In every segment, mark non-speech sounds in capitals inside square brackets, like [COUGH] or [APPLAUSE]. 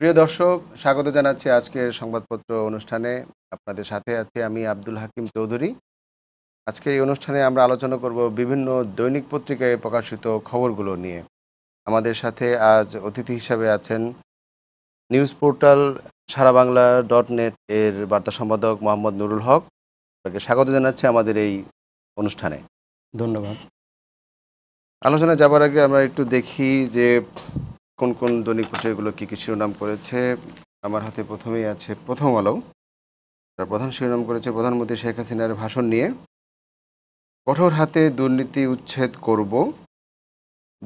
প্রিয় দর্শক স্বাগত জানাচ্ছি আজকের সংবাদপত্র অনুষ্ঠানে আপনাদের সাথে আছি আমি আব্দুল হাকিম চৌধুরী আজকে এই অনুষ্ঠানে আমরা আলোচনা করব বিভিন্ন দৈনিক পত্রিকায় প্রকাশিত খবরগুলো নিয়ে আমাদের সাথে আজ অতিথি হিসাবে আছেন news portal Sara Bangla dot net এর বার্তা সম্পাদক মোহাম্মদ নুরুল হক তাকে স্বাগত জানাচ্ছি আমাদের এই অনুষ্ঠানে ধন্যবাদ আলোচনা যাবার আগে আমরা একটু দেখি যে কোন কোন দৈনিক পত্রিকাগুলো কী কী শিরোনাম করেছে আমার হাতে প্রথমেই আছে প্রথম আলো তার প্রধান শিরোনাম করেছে প্রধানমন্ত্রী শেখ হাসিনার ভাষণ নিয়ে কঠোর হাতে দুর্নীতি উচ্ছেদ করব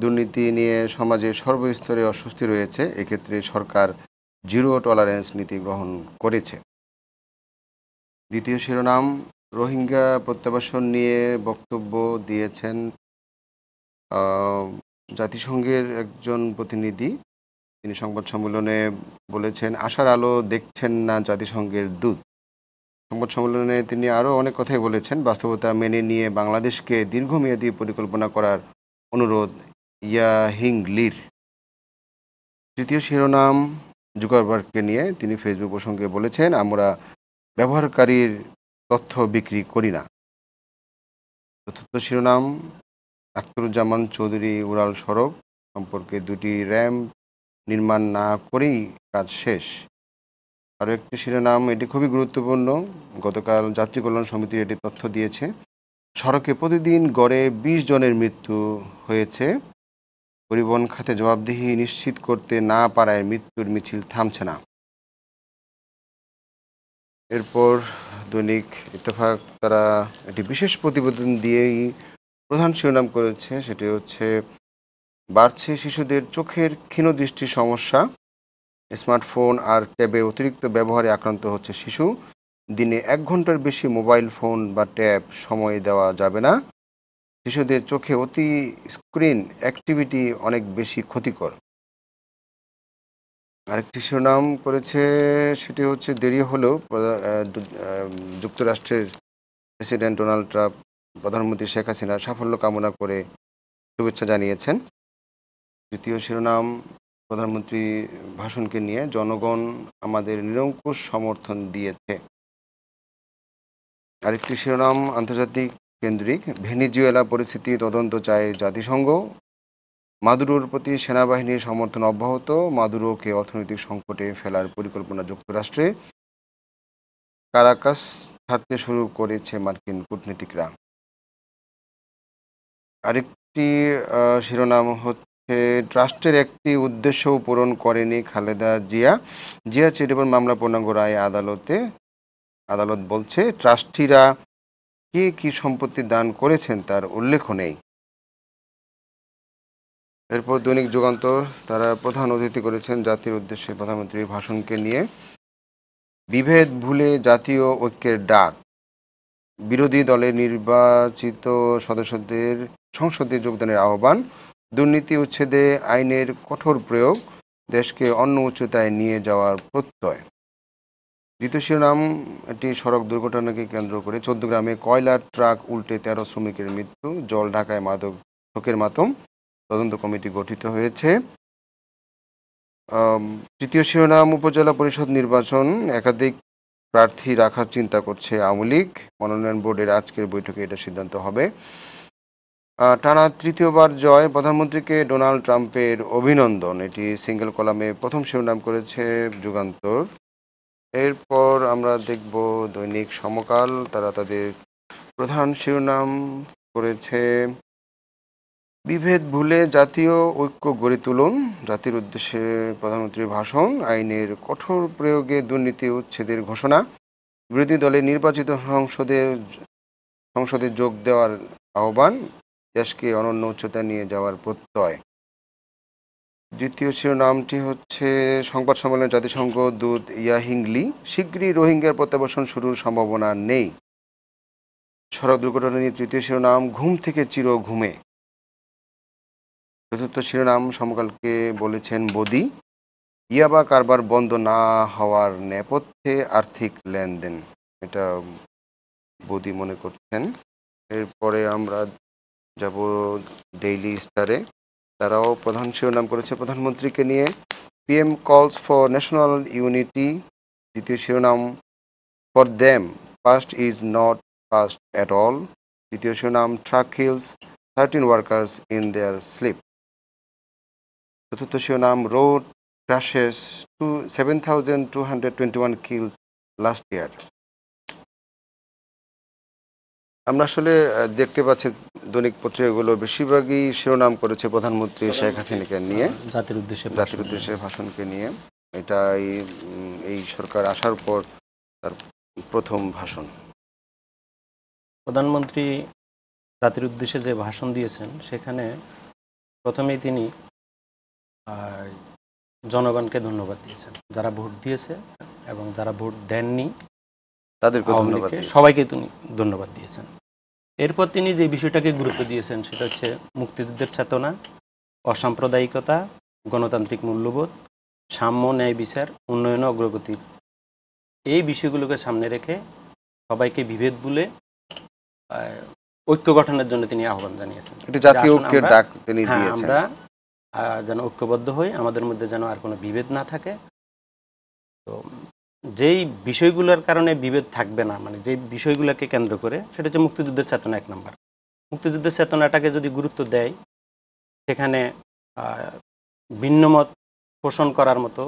দুর্নীতি নিয়ে সমাজে সর্বস্তরে অস্বস্তি রয়েছে এক্ষেত্রে সরকার জিরো টলারেন্স নীতি গ্রহণ করেছে দ্বিতীয় শিরোনাম রোহিঙ্গা প্রত্যাবাসন নিয়ে বক্তব্য দিয়েছেন জাতিসংঘের একজন প্রতিনিধি তিনি সংবাদ সম্মেলনে বলেছেন আশার আলো দেখছেন না জাতিসংঘের দূত সংবাদ সম্মেলনে তিনি আরও অনেক কথাই বলেছেন বাস্তবতা মেনে নিয়ে বাংলাদেশকে দীর্ঘমেয়াদী পরিকল্পনা করার অনুরোধ ইয়াহিং লির তৃতীয় শিরোনাম জুকারবার্গকে নিয়ে তিনি ফেসবুক প্রসঙ্গে বলেছেন আমরা ব্যবহারকারীর তথ্য বিক্রি করি না চতুর্থ শিরোনাম আখতরুজ্জামান চৌধুরী উড়াল সড়ক সম্পর্কে দুটি র্যাম্প নির্মাণ না করেই কাজ শেষ আরও একটি শিরোনাম এটি খুবই গুরুত্বপূর্ণ গতকাল যাত্রী কল্যাণ সমিতির এটি তথ্য দিয়েছে সড়কে প্রতিদিন গড়ে ২০ জনের মৃত্যু হয়েছে পরিবহন খাতে জবাবদিহি নিশ্চিত করতে না পারায় মৃত্যুর মিছিল থামছে না এরপর দৈনিক ইত্তফাক তারা একটি বিশেষ প্রতিবেদন দিয়েই প্রধান শিরোনাম করেছে সেটি হচ্ছে বাড়ছে শিশুদের চোখের ক্ষীণ দৃষ্টির সমস্যা স্মার্টফোন আর ট্যাবের অতিরিক্ত ব্যবহারে আক্রান্ত হচ্ছে শিশু দিনে এক ঘন্টার বেশি মোবাইল ফোন বা ট্যাব সময় দেওয়া যাবে না শিশুদের চোখে অতি স্ক্রিন অ্যাক্টিভিটি অনেক বেশি ক্ষতিকর আরেকটি শিরোনাম করেছে সেটি হচ্ছে দেরি হলেও যুক্তরাষ্ট্রের প্রেসিডেন্ট ডোনাল্ড ট্রাম্প প্রধানমন্ত্রী শেখ হাসিনার সাফল্য কামনা করে শুভেচ্ছা জানিয়েছেন তৃতীয় শিরোনাম প্রধানমন্ত্রী ভাষণকে নিয়ে জনগণ আমাদের নিরঙ্কুশ সমর্থন দিয়েছে আরেকটি শিরোনাম আন্তর্জাতিক কেন্দ্রিক ভেনিজুয়েলা পরিস্থিতি তদন্ত চায় জাতিসংঘ মাদুরোর প্রতি সেনাবাহিনীর সমর্থন অব্যাহত মাদুরোকে অর্থনৈতিক সংকটে ফেলার পরিকল্পনা যুক্তরাষ্ট্রে কারাকাস ছাড়তে শুরু করেছে মার্কিন কূটনীতিকরা আরেকটি শিরোনাম হচ্ছে ট্রাস্টের একটি উদ্দেশ্য পূরণ করেনি খালেদা জিয়া জিয়া চিটিপন মামলা পূর্ণাঙ্গ রায় আদালতে আদালত বলছে ট্রাস্টিরা কে কি সম্পত্তি দান করেছেন তার উল্লেখ নেই এরপর দৈনিক যুগান্তর তারা প্রধান অতিথি করেছেন জাতির উদ্দেশ্যে প্রধানমন্ত্রীর ভাষণকে নিয়ে বিভেদ ভুলে জাতীয় ঐক্যের ডাক বিরোধী দলের নির্বাচিত সদস্যদের সংসদে যোগদানের আহ্বান দুর্নীতি উচ্ছেদে আইনের কঠোর প্রয়োগ দেশকে অন্য উচ্চতায় নিয়ে যাওয়ার প্রত্যয় দ্বিতীয় শিরোনাম একটি সড়ক দুর্ঘটনাকে কেন্দ্র করে চোদ্দগ্রামে কয়লার ট্রাক উল্টে তেরো শ্রমিকের মৃত্যু জল ঢাকায় মাদক ঠোকের মাতম তদন্ত কমিটি গঠিত হয়েছে তৃতীয় শিরোনাম উপজেলা পরিষদ নির্বাচন একাধিক প্রার্থী রাখার চিন্তা করছে আওয়ামী লীগ মনোনয়ন বোর্ডের আজকের বৈঠকে এটা সিদ্ধান্ত হবে টানা তৃতীয়বার জয় প্রধানমন্ত্রীকে ডোনাল্ড ট্রাম্পের অভিনন্দন এটি সিঙ্গেল কলামে প্রথম শিরোনাম করেছে যুগান্তর এরপর আমরা দেখব দৈনিক সমকাল তারা তাদের প্রধান শিরোনাম করেছে বিভেদ ভুলে জাতীয় ঐক্য গড়ে তুলুন জাতির উদ্দেশ্যে প্রধানমন্ত্রীর ভাষণ আইনের কঠোর প্রয়োগে দুর্নীতি উচ্ছেদের ঘোষণা বিরোধী দলের নির্বাচিত সংসদে সংসদে যোগ দেওয়ার আহ্বান দেশকে অনন্য উচ্চতা নিয়ে যাওয়ার প্রত্যয় দ্বিতীয় শিরোনামটি হচ্ছে সংবাদ সম্মেলনে জাতিসংঘ দূত ইয়াহিংলি শীঘ্রই রোহিঙ্গার প্রত্যাবাসন শুরুর সম্ভাবনা নেই সড়ক দুর্ঘটনা নিয়ে তৃতীয় শিরোনাম ঘুম থেকে চির ঘুমে চতুর্থ শিরোনাম সমকালকে বলেছেন বদি ইয়াবা কারবার বন্ধ না হওয়ার নেপথ্যে আর্থিক লেনদেন এটা বদি মনে করছেন এরপরে আমরা যাব ডেইলি স্টারে তারাও প্রধান শিরোনাম করেছে প্রধানমন্ত্রীকে নিয়ে পিএম কলস ফর ন্যাশনাল ইউনিটি দ্বিতীয় শিরোনাম for them first is not first at all তৃতীয় শিরোনাম truck hills thirteen workers in their sleep চতুর্থ শিরোনাম road crashes to seven thousand two hundred twenty one kill last year আমরা আসলে দেখতে পাচ্ছি দৈনিক পত্রিকাগুলো বেশিরভাগই শিরোনাম করেছে প্রধানমন্ত্রী শেখ হাসিনাকে নিয়ে জাতির উদ্দেশ্যে জাতির উদ্দেশ্যে ভাষণকে নিয়ে এটা এই সরকার আসার পর তার প্রথম ভাষণ প্রধানমন্ত্রী জাতির উদ্দেশ্যে যে ভাষণ দিয়েছেন সেখানে প্রথমেই তিনি জনগণকে ধন্যবাদ দিয়েছেন যারা ভোট দিয়েছে এবং যারা ভোট দেননি তাদেরকে ধন্যবাদ সবাইকে তিনি ধন্যবাদ দিয়েছেন এরপর তিনি যে বিষয়টাকে গুরুত্ব দিয়েছেন সেটা হচ্ছে মুক্তিযুদ্ধের চেতনা অসাম্প্রদায়িকতা গণতান্ত্রিক মূল্যবোধ সাম্য ন্যায় বিচার উন্নয়ন অগ্রগতির এই বিষয়গুলোকে সামনে রেখে সবাইকে বিভেদ বলে ঐক্য গঠনের জন্য তিনি আহ্বান জানিয়েছেন আমরা হ্যাঁ, যেন ঐক্যবদ্ধ হই আমাদের মধ্যে যেন আর কোনো বিভেদ না থাকে তো যেই বিষয়গুলোর কারণে বিভেদ থাকবে না মানে যে বিষয়গুলোকে কেন্দ্র করে সেটা হচ্ছে মুক্তিযুদ্ধের চেতনা এক নম্বর মুক্তিযুদ্ধের চেতনাটাকে যদি গুরুত্ব দেয় সেখানে ভিন্নমত পোষণ করার মতো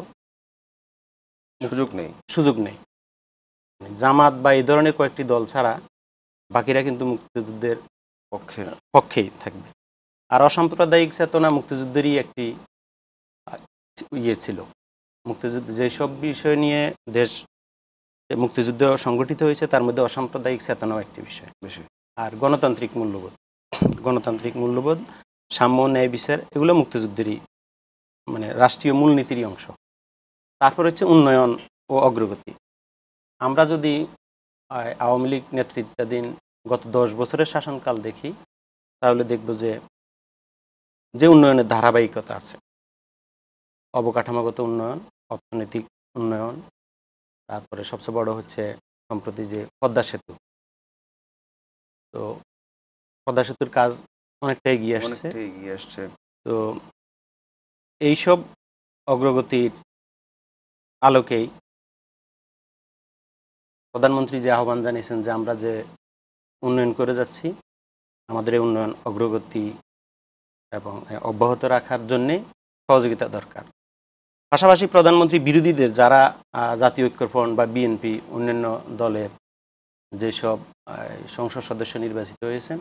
সুযোগ নেই সুযোগ নেই মানে জামাত বা এই ধরনের কয়েকটি দল ছাড়া বাকিরা কিন্তু মুক্তিযুদ্ধের পক্ষে পক্ষেই থাকবে আর অসাম্প্রদায়িক চেতনা মুক্তিযুদ্ধেরই একটি ইয়ে ছিল মুক্তিযুদ্ধ যেসব বিষয় নিয়ে দেশ মুক্তিযুদ্ধ সংগঠিত হয়েছে তার মধ্যে অসাম্প্রদায়িক চেতনাও একটি বিষয় বিষয় আর গণতান্ত্রিক মূল্যবোধ গণতান্ত্রিক মূল্যবোধ সাম্য ন্যায় বিচার এগুলো মুক্তিযুদ্ধেরই মানে রাষ্ট্রীয় মূলনীতিরই অংশ তারপর হচ্ছে উন্নয়ন ও অগ্রগতি আমরা যদি আওয়ামী লীগ নেতৃত্বাধীন গত দশ বছরের শাসনকাল দেখি তাহলে দেখব যে যে উন্নয়নের ধারাবাহিকতা আছে অবকাঠামোগত উন্নয়ন অর্থনৈতিক উন্নয়ন তারপরে সবচেয়ে বড় হচ্ছে সম্প্রতি যে পদ্মা সেতু তো পদ্মা সেতুর কাজ অনেকটা এগিয়ে আসছে এগিয়ে আসছে তো এইসব অগ্রগতির আলোকেই প্রধানমন্ত্রী যে আহ্বান জানিয়েছেন যে আমরা যে উন্নয়ন করে যাচ্ছি আমাদের উন্নয়ন অগ্রগতি এবং অব্যাহত রাখার জন্যে সহযোগিতা দরকার পাশাপাশি প্রধানমন্ত্রী বিরোধীদের যারা জাতীয় ঐক্যফ্রন্ট বা বিএনপি অন্যান্য দলের যেসব সংসদ সদস্য নির্বাচিত হয়েছেন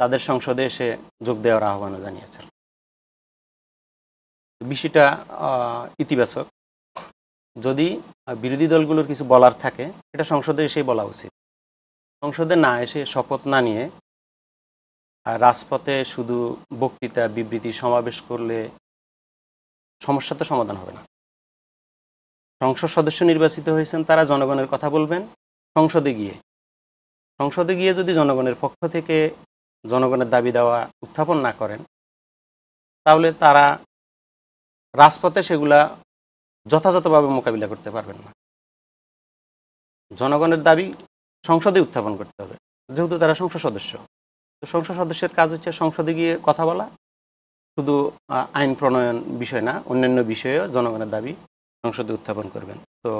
তাদের সংসদে এসে যোগ দেওয়ার আহ্বানও জানিয়েছেন বিষয়টা ইতিবাচক যদি বিরোধী দলগুলোর কিছু বলার থাকে এটা সংসদে এসেই বলা উচিত সংসদে না এসে শপথ না নিয়ে রাজপথে শুধু বক্তৃতা বিবৃতি সমাবেশ করলে সমস্যা তো সমাধান হবে না সংসদ সদস্য নির্বাচিত হয়েছেন তারা জনগণের কথা বলবেন সংসদে গিয়ে সংসদে গিয়ে যদি জনগণের পক্ষ থেকে জনগণের দাবি দেওয়া উত্থাপন না করেন তাহলে তারা রাজপথে সেগুলা যথাযথভাবে মোকাবিলা করতে পারবেন না জনগণের দাবি সংসদে উত্থাপন করতে হবে যেহেতু তারা সংসদ সদস্য তো সংসদ সদস্যের কাজ হচ্ছে সংসদে গিয়ে কথা বলা শুধু আইন প্রণয়ন বিষয় না অন্যান্য বিষয়েও জনগণের দাবি সংসদে উত্থাপন করবেন তো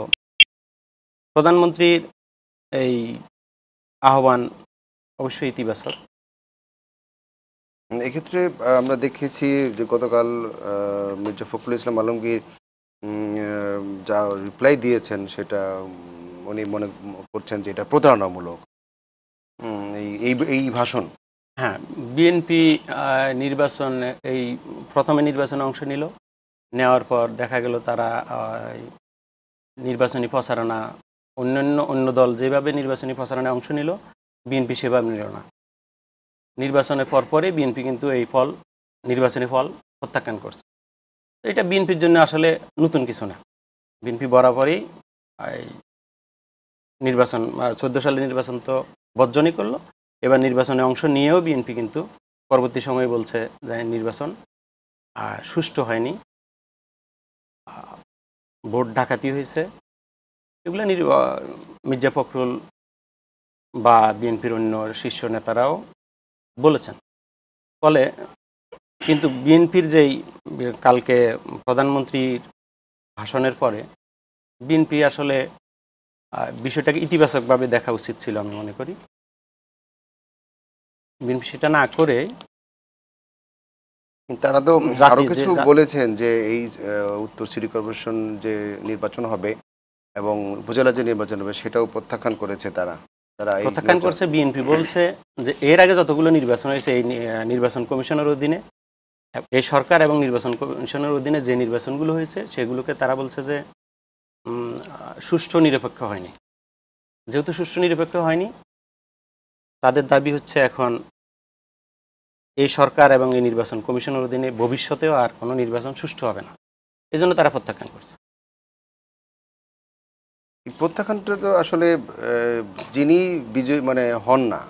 প্রধানমন্ত্রীর এই আহ্বান অবশ্যই ইতিবাচক এক্ষেত্রে আমরা দেখেছি যে গতকাল মির্জা ফখরুল ইসলাম আলমগীর যা রিপ্লাই দিয়েছেন সেটা উনি মনে করছেন যে এটা প্রতারণামূলক এই এই ভাষণ হ্যাঁ বিএনপি নির্বাচন এই প্রথমে নির্বাচনে অংশ নিল নেওয়ার পর দেখা গেল তারা নির্বাচনী প্রচারণা অন্যান্য অন্য দল যেভাবে নির্বাচনী প্রচারণায় অংশ নিল বিএনপি সেভাবে নিল না নির্বাচনের পর পরে বিএনপি কিন্তু এই ফল নির্বাচনী ফল প্রত্যাখ্যান করছে এটা বিএনপির জন্য আসলে নতুন কিছু না বিএনপি বরাবরই নির্বাচন চোদ্দো সালে নির্বাচন তো বর্জনই করলো এবার নির্বাচনে অংশ নিয়েও বিএনপি কিন্তু পরবর্তী সময়ে বলছে যে নির্বাচন সুষ্ঠু হয়নি ভোট ডাকাতি হয়েছে এগুলো মির্জা ফখরুল বা বিএনপির অন্য শীর্ষ নেতারাও বলেছেন ফলে কিন্তু বিএনপির যেই কালকে প্রধানমন্ত্রীর ভাষণের পরে বিএনপি আসলে বিষয়টাকে ইতিবাচকভাবে দেখা উচিত ছিল আমি মনে করি বিএনপি সেটা না করে তারা তো আরো কিছু বলেছেন যে এই উত্তর সিটি কর্পোরেশন যে নির্বাচন হবে এবং উপজেলা যে নির্বাচন হবে সেটাও প্রত্যাখ্যান করেছে তারা তারা প্রত্যাখ্যান করছে বিএনপি বলছে যে এর আগে যতগুলো নির্বাচন হয়েছে এই নির্বাচন কমিশনের অধীনে এই সরকার এবং নির্বাচন কমিশনের অধীনে যে নির্বাচনগুলো হয়েছে সেগুলোকে তারা বলছে যে সুষ্ঠু নিরপেক্ষ হয়নি যেহেতু সুষ্ঠু নিরপেক্ষ হয়নি তাদের দাবি হচ্ছে এখন এই সরকার এবং এই নির্বাচন কমিশনের অধীনে ভবিষ্যতেও আর কোনো নির্বাচন সুষ্ঠু হবে না এজন্য তারা প্রত্যাখ্যান করছে প্রত্যাখ্যানটা তো আসলে যিনি বিজয় মানে হন না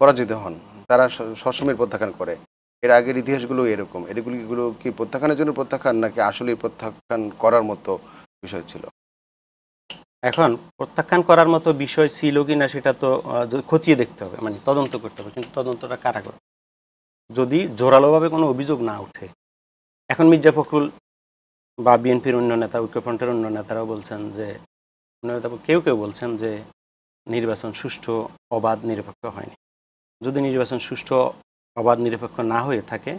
পরাজিত হন তারা সবসময় প্রত্যাখ্যান করে এর আগের ইতিহাসগুলো এরকম এগুলিগুলো কি প্রত্যাখ্যানের জন্য প্রত্যাখ্যান নাকি আসলে প্রত্যাখ্যান করার মতো বিষয় ছিল এখন প্রত্যাখ্যান করার মতো বিষয় ছিল কি না সেটা তো খতিয়ে দেখতে হবে মানে তদন্ত করতে হবে কিন্তু তদন্তটা কারা করবে যদি জোরালোভাবে কোনো অভিযোগ না উঠে এখন মির্জা ফখরুল বা বিএনপির অন্য নেতা ঐক্যফ্রন্টের অন্য নেতারাও বলছেন যে কেউ কেউ বলছেন যে নির্বাচন সুষ্ঠু অবাধ নিরপেক্ষ হয়নি যদি নির্বাচন সুষ্ঠু অবাধ নিরপেক্ষ না হয়ে থাকে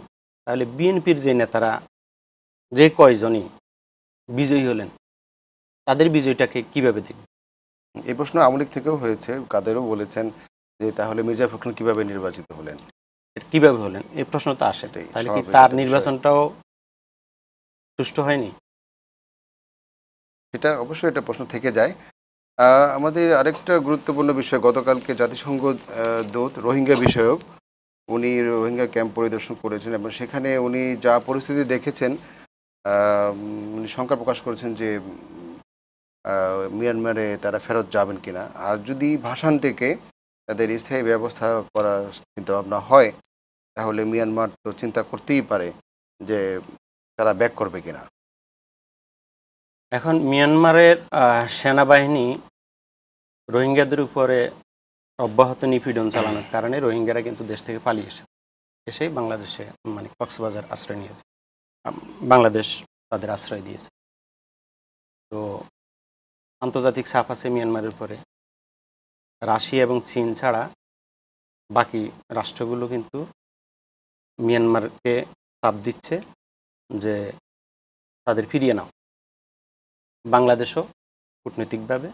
তাহলে বিএনপির যে নেতারা যে কয়জনই বিজয়ী হলেন তাদের বিজয়টাকে কিভাবে দেখ এই প্রশ্ন আমলিক থেকেও হয়েছে কাদেরও বলেছেন যে তাহলে মির্জা ফখরুল কিভাবে নির্বাচিত হলেন কিভাবে হলেন এই প্রশ্ন তো আসে তাহলে কি তার নির্বাচনটাও সুষ্ঠু হয়নি এটা অবশ্যই এটা প্রশ্ন থেকে যায় আমাদের আরেকটা গুরুত্বপূর্ণ বিষয় গতকালকে জাতিসংঘ দূত রোহিঙ্গা বিষয়ক উনি রোহিঙ্গা ক্যাম্প পরিদর্শন করেছেন এবং সেখানে উনি যা পরিস্থিতি দেখেছেন উনি শঙ্কা প্রকাশ করেছেন যে মিয়ানমারে তারা ফেরত যাবেন কিনা আর যদি ভাষানটিকে তাদের স্থায়ী ব্যবস্থা করার ভাবনা হয় তাহলে মিয়ানমার তো চিন্তা করতেই পারে যে তারা ব্যাক করবে কিনা এখন মিয়ানমারের সেনাবাহিনী রোহিঙ্গাদের উপরে অব্যাহত নিপীড়ন চালানোর কারণে রোহিঙ্গারা কিন্তু দেশ থেকে পালিয়ে এসেছে এসেই বাংলাদেশে মানে কক্সবাজার আশ্রয় নিয়েছে বাংলাদেশ তাদের আশ্রয় দিয়েছে তো আন্তর্জাতিক সাফ আছে মিয়ানমারের উপরে রাশিয়া এবং চীন ছাড়া বাকি রাষ্ট্রগুলো কিন্তু মিয়ানমারকে চাপ দিচ্ছে যে তাদের ফিরিয়ে নাও বাংলাদেশও কূটনৈতিকভাবে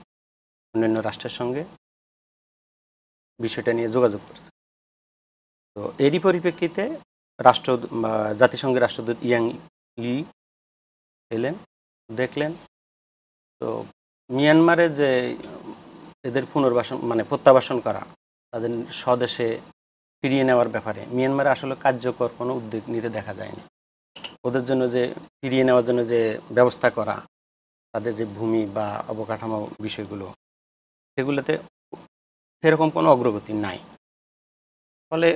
অন্যান্য রাষ্ট্রের সঙ্গে বিষয়টা নিয়ে যোগাযোগ করছে তো এরই পরিপ্রেক্ষিতে রাষ্ট্র জাতিসংঘের রাষ্ট্রদূত ইয়াং ই এলেন দেখলেন তো মিয়ানমারে যে এদের পুনর্বাসন মানে প্রত্যাবাসন করা তাদের স্বদেশে ফিরিয়ে নেওয়ার ব্যাপারে মিয়ানমারে আসলে কার্যকর কোনো উদ্যোগ নিতে দেখা যায়নি ওদের জন্য যে ফিরিয়ে নেওয়ার জন্য যে ব্যবস্থা করা তাদের যে ভূমি বা অবকাঠামো বিষয়গুলো সেগুলোতে সেরকম কোনো অগ্রগতি নাই ফলে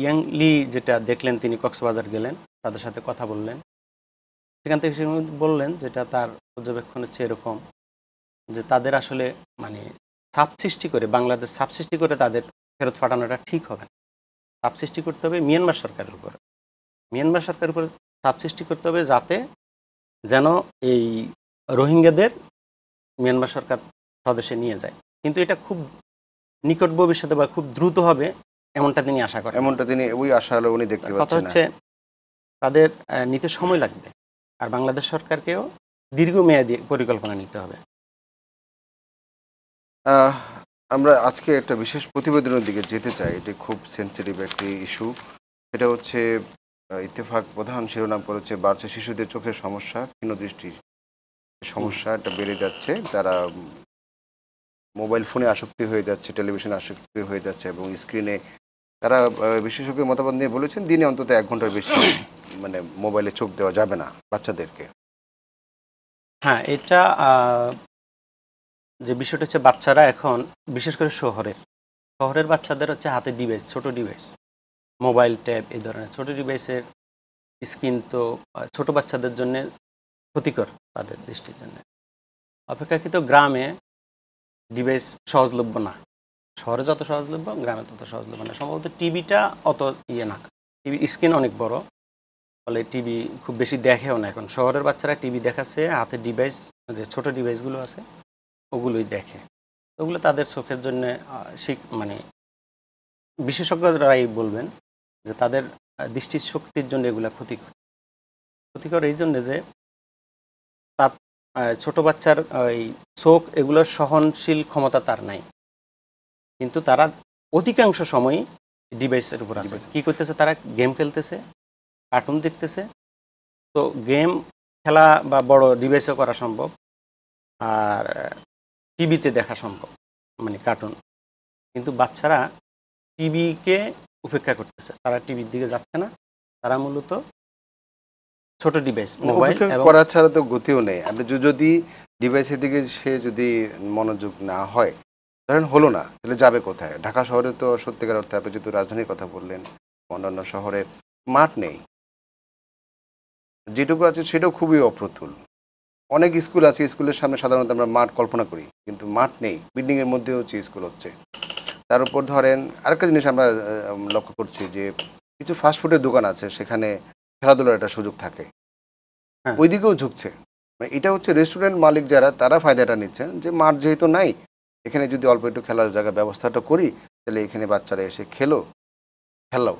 ইয়াং লি যেটা দেখলেন তিনি কক্সবাজার গেলেন তাদের সাথে কথা বললেন সেখান থেকে সে বললেন যেটা তার পর্যবেক্ষণের হচ্ছে এরকম যে তাদের আসলে মানে সাপ সৃষ্টি করে বাংলাদেশ সাপ সৃষ্টি করে তাদের ফেরত ফাটানোটা ঠিক হবে না সাপ সৃষ্টি করতে হবে মিয়ানমার সরকারের উপর মিয়ানমার সরকারের উপর সাপ সৃষ্টি করতে হবে যাতে যেন এই রোহিঙ্গাদের মিয়ানমার সরকার স্বদেশে নিয়ে যায় কিন্তু এটা খুব নিকট ভবিষ্যতে বা খুব দ্রুত হবে এমনটা তিনি আশা করেন এমনটা তিনি ওই আশা হলো উনি দেখতে কথা হচ্ছে তাদের নিতে সময় লাগবে আর বাংলাদেশ সরকারকেও দীর্ঘমেয়াদী পরিকল্পনা নিতে হবে আমরা আজকে একটা বিশেষ প্রতিবেদনের দিকে যেতে চাই এটি খুব সেন্সিটিভ একটি ইস্যু এটা হচ্ছে ইত্তেফাক প্রধান শিরোনাম করেছে বাড়ছে শিশুদের চোখের সমস্যা ক্ষীণদৃষ্টির সমস্যা এটা বেড়ে যাচ্ছে তারা মোবাইল ফোনে আসক্তি হয়ে যাচ্ছে টেলিভিশনে আসক্তি হয়ে যাচ্ছে এবং স্ক্রিনে তারা বিশেষজ্ঞের মতামত নিয়ে বলেছেন দিনে অন্তত এক ঘন্টার বেশি [COUGHS] মানে মোবাইলে চোখ দেওয়া যাবে না বাচ্চাদেরকে হ্যাঁ এটা যে বিষয়টা হচ্ছে বাচ্চারা এখন বিশেষ করে শহরের শহরের বাচ্চাদের হচ্ছে হাতে ডিভাইস ছোট ডিভাইস মোবাইল ট্যাব এই ধরনের ছোট ডিভাইসের স্ক্রিন তো ছোট বাচ্চাদের জন্য ক্ষতিকর তাদের দৃষ্টির জন্য অপেক্ষাকৃত গ্রামে ডিভাইস সহজলভ্য না শহরে যত সহজলভ্য গ্রামে তত সহজলভ্য না সম্ভবত টিভিটা অত ইয়ে না টিভির স্ক্রিন অনেক বড় ফলে টিভি খুব বেশি দেখেও না এখন শহরের বাচ্চারা টিভি দেখাচ্ছে হাতে ডিভাইস যে ছোট ডিভাইসগুলো আছে ওগুলোই দেখে ওগুলো তাদের চোখের জন্য মানে বিশেষজ্ঞরাই বলবেন যে তাদের শক্তির জন্য এগুলো ক্ষতিকর ক্ষতিকর এই জন্যে যে তার ছোটো বাচ্চার ওই চোখ এগুলোর সহনশীল ক্ষমতা তার নাই কিন্তু তারা অধিকাংশ সময়ই ডিভাইসের উপর আছে কী করতেছে তারা গেম খেলতেছে কার্টুন দেখতেছে তো গেম খেলা বা বড় ডিভাইসও করা সম্ভব আর টিভিতে দেখা সম্ভব মানে কার্টুন কিন্তু বাচ্চারা টিভিকে উপেক্ষা করতেছে তারা টিভির দিকে যাচ্ছে না তারা মূলত ছোট ডিভাইস মোবাইল মানে করা ছাড়া তো গতিও নেই আপনি যদি ডিভাইসের দিকে সে যদি মনোযোগ না হয় ধরেন হলো না তাহলে যাবে কোথায় ঢাকা শহরে তো সত্যিকার অর্থে আপনি যেহেতু রাজধানীর কথা বললেন অন্যান্য শহরে মাঠ নেই যেটুকু আছে সেটাও খুবই অপ্রতুল অনেক স্কুল আছে স্কুলের সামনে সাধারণত আমরা মাঠ কল্পনা করি কিন্তু মাঠ নেই বিল্ডিংয়ের মধ্যে হচ্ছে স্কুল হচ্ছে তার উপর ধরেন আরেকটা জিনিস আমরা লক্ষ্য করছি যে কিছু ফাস্টফুডের দোকান আছে সেখানে খেলাধুলার একটা সুযোগ থাকে হ্যাঁ। ওইদিকেও ঝুঁকছে মানে এটা হচ্ছে রেস্টুরেন্ট মালিক যারা তারা ফায়দাটা নিচ্ছেন যে মাঠ যেহেতু নাই এখানে যদি অল্প একটু খেলার জায়গা ব্যবস্থাটা করি তাহলে এখানে বাচ্চারা এসে খেলো খেলো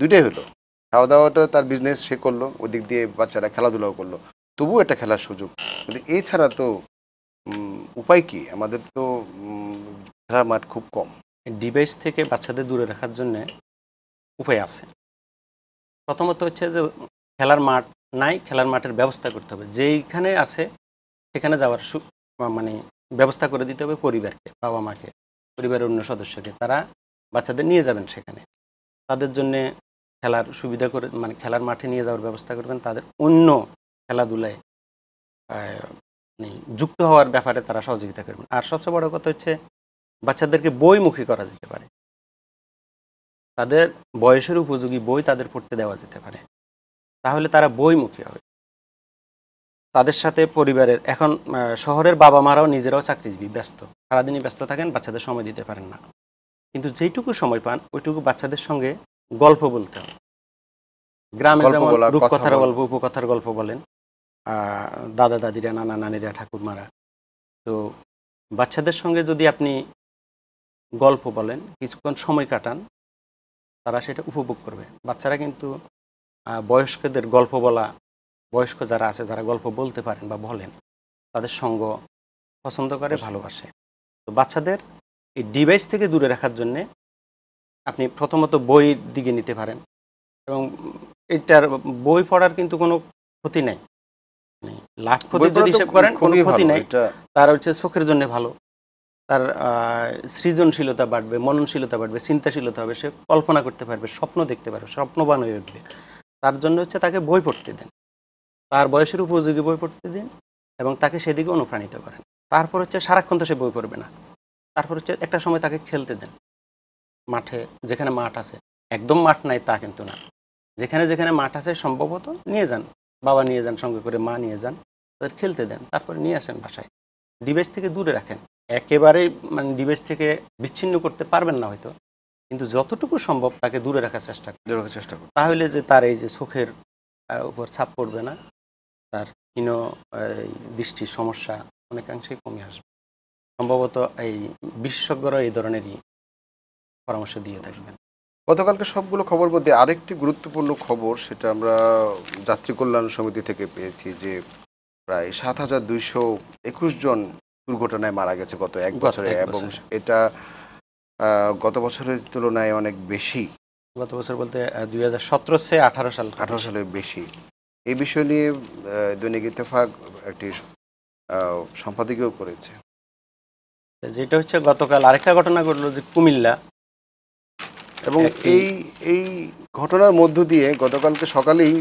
দুইটাই হলো খাওয়া দাওয়াটা তার বিজনেস সে করলো ওই দিক দিয়ে বাচ্চারা খেলাধুলাও করলো তবুও এটা খেলার সুযোগ কিন্তু এছাড়া তো উপায় কি আমাদের তো খেলার মাঠ খুব কম ডিভাইস থেকে বাচ্চাদের দূরে রাখার জন্য উপায় আছে প্রথমত হচ্ছে যে খেলার মাঠ নাই খেলার মাঠের ব্যবস্থা করতে হবে যেইখানে আছে সেখানে যাওয়ার সু মানে ব্যবস্থা করে দিতে হবে পরিবারকে বাবা মাকে পরিবারের অন্য সদস্যকে তারা বাচ্চাদের নিয়ে যাবেন সেখানে তাদের জন্যে খেলার সুবিধা করে মানে খেলার মাঠে নিয়ে যাওয়ার ব্যবস্থা করবেন তাদের অন্য খেলাধুলায় মানে যুক্ত হওয়ার ব্যাপারে তারা সহযোগিতা করবেন আর সবচেয়ে বড় কথা হচ্ছে বাচ্চাদেরকে বইমুখী করা যেতে পারে তাদের বয়সের উপযোগী বই তাদের পড়তে দেওয়া যেতে পারে তাহলে তারা বইমুখী হবে তাদের সাথে পরিবারের এখন শহরের বাবা মারাও নিজেরাও চাকরিজীবী ব্যস্ত সারাদিনই ব্যস্ত থাকেন বাচ্চাদের সময় দিতে পারেন না কিন্তু যেইটুকু সময় পান ওইটুকু বাচ্চাদের সঙ্গে গল্প বলতে হবে গ্রামে যেমন রূপকথার গল্প উপকথার গল্প বলেন দাদা দাদিরা নানা নানিরা ঠাকুরমারা তো বাচ্চাদের সঙ্গে যদি আপনি গল্প বলেন কিছুক্ষণ সময় কাটান তারা সেটা উপভোগ করবে বাচ্চারা কিন্তু বয়স্কদের গল্প বলা বয়স্ক যারা আছে যারা গল্প বলতে পারেন বা বলেন তাদের সঙ্গ পছন্দ করে ভালোবাসে তো বাচ্চাদের এই ডিভাইস থেকে দূরে রাখার জন্যে আপনি প্রথমত বইয়ের দিকে নিতে পারেন এবং এটার বই পড়ার কিন্তু কোনো ক্ষতি নেই লাভ ক্ষতি যদি হিসেব করেন কোনো ক্ষতি নাই তার হচ্ছে চোখের জন্য ভালো তার সৃজনশীলতা বাড়বে মননশীলতা বাড়বে চিন্তাশীলতা হবে সে কল্পনা করতে পারবে স্বপ্ন দেখতে পারবে স্বপ্নবান হয়ে তার জন্য হচ্ছে তাকে বই পড়তে দেন তার বয়সের উপযোগী বই পড়তে দিন এবং তাকে সেদিকে অনুপ্রাণিত করেন তারপর হচ্ছে সারাক্ষণ তো সে বই পড়বে না তারপর হচ্ছে একটা সময় তাকে খেলতে দেন মাঠে যেখানে মাঠ আছে একদম মাঠ নাই তা কিন্তু না যেখানে যেখানে মাঠ আছে সম্ভবত নিয়ে যান বাবা নিয়ে যান সঙ্গে করে মা নিয়ে যান তাদের খেলতে দেন তারপরে নিয়ে আসেন বাসায় ডিভাইস থেকে দূরে রাখেন একেবারে মানে ডিভাইস থেকে বিচ্ছিন্ন করতে পারবেন না হয়তো কিন্তু যতটুকু সম্ভব তাকে দূরে রাখার চেষ্টা দূরে রাখার চেষ্টা করুন তাহলে যে তার এই যে চোখের উপর ছাপ পড়বে না তার হীন দৃষ্টির সমস্যা অনেকাংশেই কমে আসবে সম্ভবত এই বিশেষজ্ঞরা এই ধরনেরই পরামর্শ দিয়ে থাকবেন গতকালকে সবগুলো খবর মধ্যে আরেকটি গুরুত্বপূর্ণ খবর সেটা আমরা যাত্রী কল্যাণ সমিতি থেকে পেয়েছি যে প্রায় সাত হাজার দুইশো একুশ জন দুর্ঘটনায় মারা গেছে গত এক বছরে এবং এটা গত বছরের তুলনায় অনেক বেশি গত বছর বলতে দুই হাজার সতেরো সে আঠারো সাল আঠারো সালের বেশি এই বিষয় নিয়ে দৈনিক ইত্তেফাক একটি সম্পাদকীয় করেছে যেটা হচ্ছে গতকাল আরেকটা ঘটনা ঘটলো যে কুমিল্লা এবং এই এই ঘটনার মধ্য দিয়ে গতকালকে সকালেই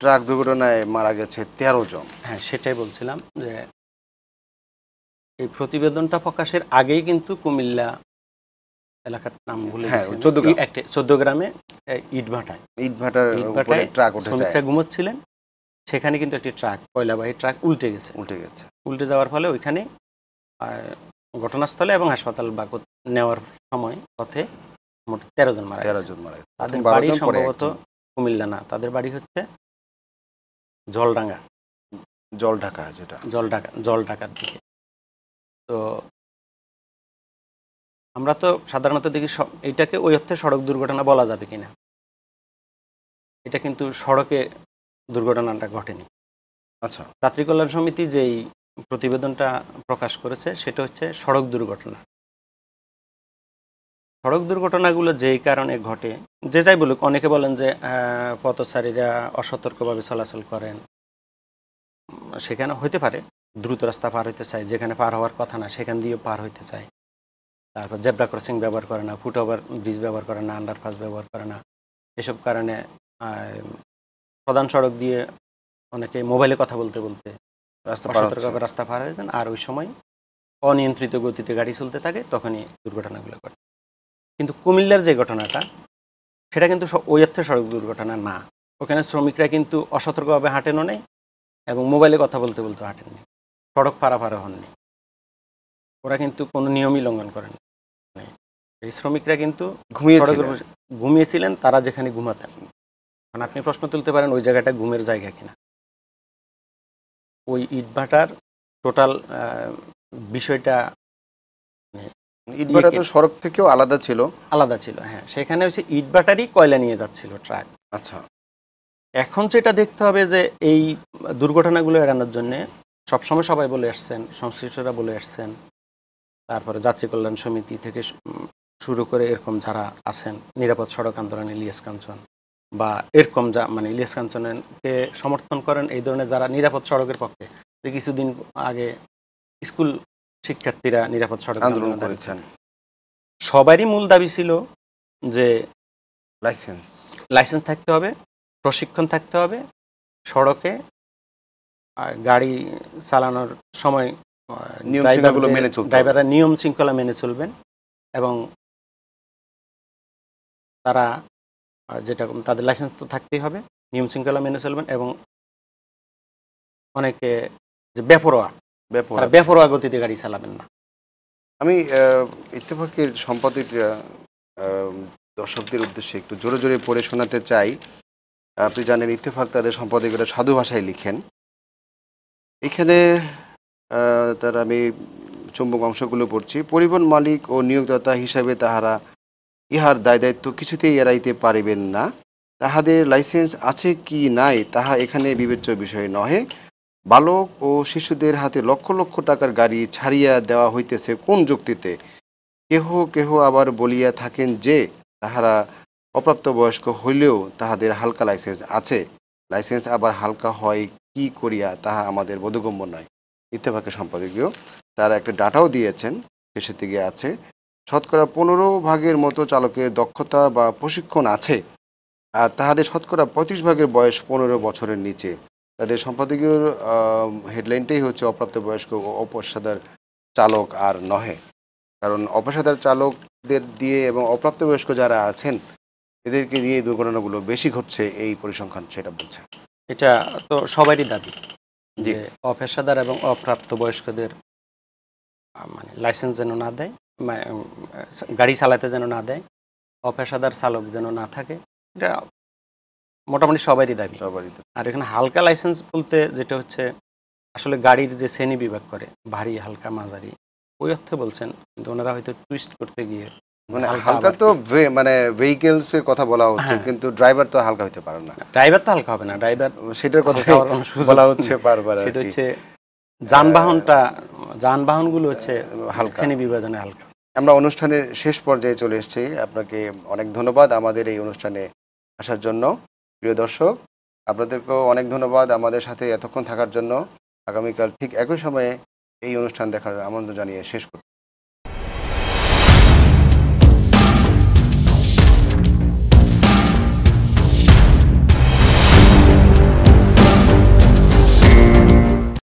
ট্রাক দুর্ঘটনায় মারা গেছে তেরো জন হ্যাঁ সেটাই বলছিলাম যে এই প্রতিবেদনটা প্রকাশের আগেই কিন্তু কুমিল্লা এলাকার নাম ভুলে হ্যাঁ, চোদ্দ গ্রামে ইটভাটায় ইটভাটার ইটভাটায় ঘুমোচ্ছিলেন সেখানে কিন্তু একটি ট্রাক কয়লাবাহী ট্রাক উল্টে গেছে উল্টে গেছে উল্টে যাওয়ার ফলে ওইখানে ঘটনাস্থলে এবং হাসপাতাল বাকত নেওয়ার সময় পথে মোট তেরো জন মারা তেরো জন মারা তাদের বাড়ি সম্ভবত কুমিল্লা না তাদের বাড়ি হচ্ছে জলডাঙ্গা জল ঢাকা যেটা জল ঢাকা জল ঢাকার দিকে তো আমরা তো সাধারণত দেখি এটাকে ওই অর্থে সড়ক দুর্ঘটনা বলা যাবে কিনা এটা কিন্তু সড়কে দুর্ঘটনাটা ঘটেনি আচ্ছা যাত্রী কল্যাণ সমিতি যেই প্রতিবেদনটা প্রকাশ করেছে সেটা হচ্ছে সড়ক দুর্ঘটনা সড়ক দুর্ঘটনাগুলো যেই কারণে ঘটে যে যাই বলুক অনেকে বলেন যে পথচারীরা অসতর্কভাবে চলাচল করেন সেখানে হইতে পারে দ্রুত রাস্তা পার হইতে চায় যেখানে পার হওয়ার কথা না সেখান দিয়েও পার হইতে চায় তারপর জেব্রা ক্রসিং ব্যবহার করে না ফুট ওভার ব্রিজ ব্যবহার করে না আন্ডারপাস ব্যবহার করে না এসব কারণে প্রধান সড়ক দিয়ে অনেকে মোবাইলে কথা বলতে বলতে রাস্তা সতর্কভাবে রাস্তা পার হয়ে যান আর ওই সময় অনিয়ন্ত্রিত গতিতে গাড়ি চলতে থাকে তখনই দুর্ঘটনাগুলো ঘটে কিন্তু কুমিল্লার যে ঘটনাটা সেটা কিন্তু ওই অর্থে সড়ক দুর্ঘটনা না ওখানে শ্রমিকরা কিন্তু অসতর্কভাবে হাঁটেনও নেই এবং মোবাইলে কথা বলতে বলতে হাঁটেননি সড়ক পারাপারা হননি ওরা কিন্তু কোনো নিয়মই লঙ্ঘন করেন এই শ্রমিকরা কিন্তু ঘুমিয়েছিলেন তারা যেখানে ঘুমাতেন মানে আপনি প্রশ্ন তুলতে পারেন ওই জায়গাটা ঘুমের জায়গা কিনা ওই ইটভাটার টোটাল বিষয়টা ইটভাটা তো সড়ক থেকেও আলাদা ছিল আলাদা ছিল হ্যাঁ সেখানে হচ্ছে ইটভাটারই কয়লা নিয়ে যাচ্ছিল ট্রাক আচ্ছা এখন যেটা দেখতে হবে যে এই দুর্ঘটনাগুলো এড়ানোর জন্য সবসময় সবাই বলে আসছেন সংশ্লিষ্টরা বলে আসছেন তারপরে যাত্রী কল্যাণ সমিতি থেকে শুরু করে এরকম যারা আছেন নিরাপদ সড়ক আন্দোলন ইলিয়াস কাঞ্চন বা এরকম যা মানে ইলিয়াস কাঞ্চনকে সমর্থন করেন এই ধরনের যারা নিরাপদ সড়কের পক্ষে যে কিছুদিন আগে স্কুল শিক্ষার্থীরা নিরাপদ সড়ক আন্দোলন করেছেন সবারই মূল দাবি ছিল যে লাইসেন্স লাইসেন্স থাকতে হবে প্রশিক্ষণ থাকতে হবে সড়কে আর গাড়ি চালানোর সময় নিয়ম মেনে চলবে ড্রাইভাররা নিয়ম শৃঙ্খলা মেনে চলবেন এবং তারা যেটা তাদের লাইসেন্স তো থাকতেই হবে নিয়ম শৃঙ্খলা মেনে চলবেন এবং অনেকে যে বেপরোয়া তারা বেপরোয়া গতিতে গাড়ি চালাবেন না আমি ইত্তেফাকের সম্পাদক দর্শকদের উদ্দেশ্যে একটু জোরে জোরে পড়ে শোনাতে চাই আপনি জানেন ইত্তেফাক তাদের সম্পাদকেরা সাধু ভাষায় লিখেন এখানে তার আমি চুম্বক অংশগুলো পড়ছি পরিবহন মালিক ও নিয়োগদাতা হিসাবে তাহারা ইহার দায় দায়িত্ব কিছুতেই এড়াইতে পারিবেন না তাহাদের লাইসেন্স আছে কি নাই তাহা এখানে বিবেচ্য বিষয় নহে বালক ও শিশুদের হাতে লক্ষ লক্ষ টাকার গাড়ি ছাড়িয়া দেওয়া হইতেছে কোন যুক্তিতে কেহ কেহ আবার বলিয়া থাকেন যে তাহারা অপ্রাপ্তবয়স্ক হইলেও তাহাদের হালকা লাইসেন্স আছে লাইসেন্স আবার হালকা হয় কি করিয়া তাহা আমাদের বোধগম্য নয় ইত্তেফাকের সম্পাদকীয় তারা একটা ডাটাও দিয়েছেন শেষের দিকে আছে শতকরা পনেরো ভাগের মতো চালকের দক্ষতা বা প্রশিক্ষণ আছে আর তাহাদের শতকরা পঁচিশ ভাগের বয়স পনেরো বছরের নিচে তাদের সম্পাদকীয় হেডলাইনটাই হচ্ছে অপ্রাপ্তবয়স্ক অপসাদার চালক আর নহে কারণ অপসাদার চালকদের দিয়ে এবং অপ্রাপ্তবয়স্ক যারা আছেন এদেরকে দিয়ে দুর্ঘটনাগুলো বেশি ঘটছে এই পরিসংখ্যান সেটা বলছে এটা তো সবারই দাবি যে অপেশাদার এবং অপ্রাপ্তবয়স্কদের মানে লাইসেন্স যেন না দেয় মানে, গাড়ি চালাতে যেন না দেয় অপেশাদার চালক যেন না থাকে এটা মোটামুটি সবারই দাবি সবারই আর এখানে হালকা লাইসেন্স বলতে যেটা হচ্ছে আসলে গাড়ির যে শ্রেণী বিভাগ করে ভারী হালকা মাঝারি ওই অর্থে বলছেন কিন্তু ওনারা হয়তো টুইস্ট করতে গিয়ে মানে হালকা তো মানে ভেহিকেলস এর কথা বলা হচ্ছে হ্যাঁ। কিন্তু ড্রাইভার তো হালকা পারে না ড্রাইভার তো হালকা হবে না ড্রাইভার সেটার কথা বলা হচ্ছে বারবার সেটা হচ্ছে যানবাহনটা হচ্ছে হালকা শ্রেণী বিভাজনে হালকা আমরা অনুষ্ঠানের শেষ পর্যায়ে চলে এসেছি আপনাকে অনেক ধন্যবাদ আমাদের এই অনুষ্ঠানে আসার জন্য প্রিয় দর্শক আপনাদেরকেও অনেক ধন্যবাদ আমাদের সাথে এতক্ষণ থাকার জন্য আগামীকাল ঠিক একই সময়ে এই অনুষ্ঠান দেখার আমন্ত্রণ জানিয়ে শেষ করব